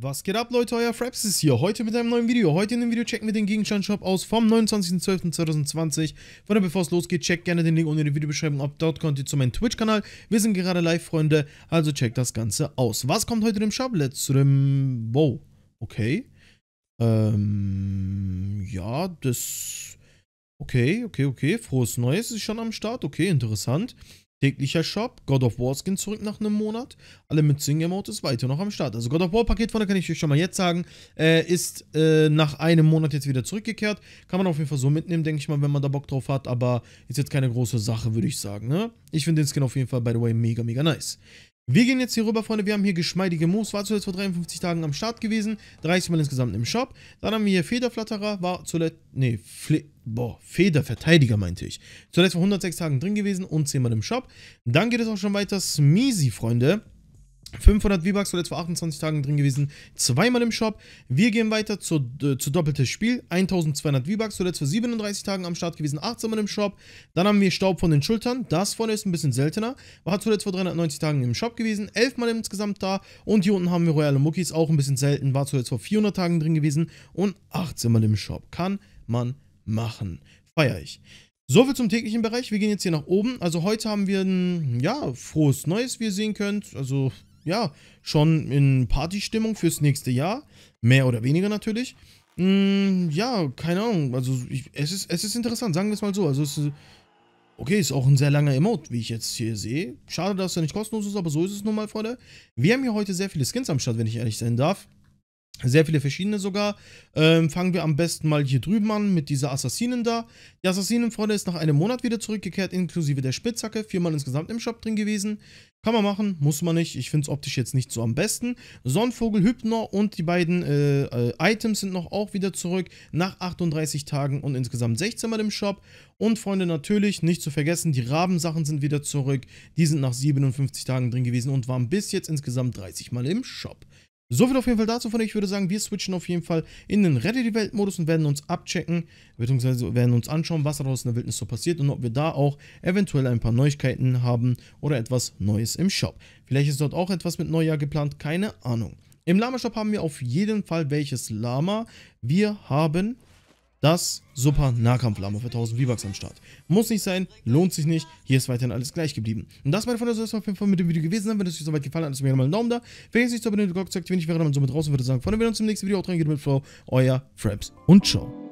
Was geht ab Leute, euer Fraps ist hier, heute mit einem neuen Video. Heute in dem Video checken wir den Gegenstandshop aus vom 29.12.2020. Von der bevor es losgeht, checkt gerne den Link unten in der Videobeschreibung ab, dort könnt ihr zu meinem Twitch-Kanal. Wir sind gerade live, Freunde, also checkt das Ganze aus. Was kommt heute im Shop? Let's trim... Wow, okay. Ähm, ja, das... Okay, okay, okay, frohes Neues ist schon am Start, okay, interessant. Täglicher Shop, God of War Skin zurück nach einem Monat. Alle mit Sing Emotes weiter noch am Start. Also God of War Paket von, da kann ich euch schon mal jetzt sagen, äh, ist äh, nach einem Monat jetzt wieder zurückgekehrt. Kann man auf jeden Fall so mitnehmen, denke ich mal, wenn man da Bock drauf hat. Aber ist jetzt keine große Sache, würde ich sagen. Ne? Ich finde den Skin auf jeden Fall, by the way, mega, mega nice. Wir gehen jetzt hier rüber, Freunde. Wir haben hier geschmeidige Moos. War zuletzt vor 53 Tagen am Start gewesen. 30 Mal insgesamt im Shop. Dann haben wir hier Federflatterer. War zuletzt... Nee, Fli boah, Federverteidiger meinte ich. Zuletzt vor 106 Tagen drin gewesen und 10 Mal im Shop. Dann geht es auch schon weiter. Smeezy, Freunde. 500 V-Bucks oder vor 28 Tagen drin gewesen, zweimal im Shop. Wir gehen weiter zu, äh, zu doppeltes Spiel, 1200 V-Bucks oder vor 37 Tagen am Start gewesen, 18 Mal im Shop. Dann haben wir Staub von den Schultern, das vorne ist ein bisschen seltener, war zuletzt vor 390 Tagen im Shop gewesen, 11 Mal insgesamt da. Und hier unten haben wir Royale Muckis, auch ein bisschen selten, war zuletzt vor 400 Tagen drin gewesen und 18 Mal im Shop. Kann man machen. Feier ich. Soviel zum täglichen Bereich. Wir gehen jetzt hier nach oben. Also heute haben wir ein, ja, frohes Neues, wie ihr sehen könnt. Also ja, schon in Partystimmung fürs nächste Jahr. Mehr oder weniger natürlich. Mm, ja, keine Ahnung. Also ich, es, ist, es ist interessant, sagen wir es mal so. Also es ist, okay, ist auch ein sehr langer Emote, wie ich jetzt hier sehe. Schade, dass er nicht kostenlos ist, aber so ist es nun mal, Freunde. Wir haben hier heute sehr viele Skins am Start, wenn ich ehrlich sein darf. Sehr viele verschiedene sogar. Ähm, fangen wir am besten mal hier drüben an mit dieser Assassinen da. Die Assassinen, Freunde, ist nach einem Monat wieder zurückgekehrt, inklusive der Spitzhacke. Viermal insgesamt im Shop drin gewesen. Kann man machen, muss man nicht. Ich finde es optisch jetzt nicht so am besten. Sonnenvogel, Hypnor und die beiden äh, äh, Items sind noch auch wieder zurück nach 38 Tagen und insgesamt 16 Mal im Shop. Und Freunde, natürlich nicht zu vergessen, die Rabensachen sind wieder zurück. Die sind nach 57 Tagen drin gewesen und waren bis jetzt insgesamt 30 Mal im Shop. So viel auf jeden Fall dazu von euch. Ich würde sagen, wir switchen auf jeden Fall in den Rette die Welt-Modus und werden uns abchecken, beziehungsweise werden uns anschauen, was daraus in der Wildnis so passiert und ob wir da auch eventuell ein paar Neuigkeiten haben oder etwas Neues im Shop. Vielleicht ist dort auch etwas mit Neujahr geplant, keine Ahnung. Im Lama-Shop haben wir auf jeden Fall welches Lama. Wir haben das super Nahkampflama für 1000 V-Bucks am Start. Muss nicht sein, lohnt sich nicht. Hier ist weiterhin alles gleich geblieben. Und das, meine Freunde, soll es auf jeden Fall mit dem Video gewesen sein. Wenn es euch soweit gefallen hat, lasst mir gerne mal einen Daumen da. Vergesst nicht zu abonnieren, die Glocke zu aktivieren. Ich wäre dann somit raus und würde sagen, Freunde, wir uns im nächsten Video. Auch rein geht mit Flow. Euer Fraps und ciao.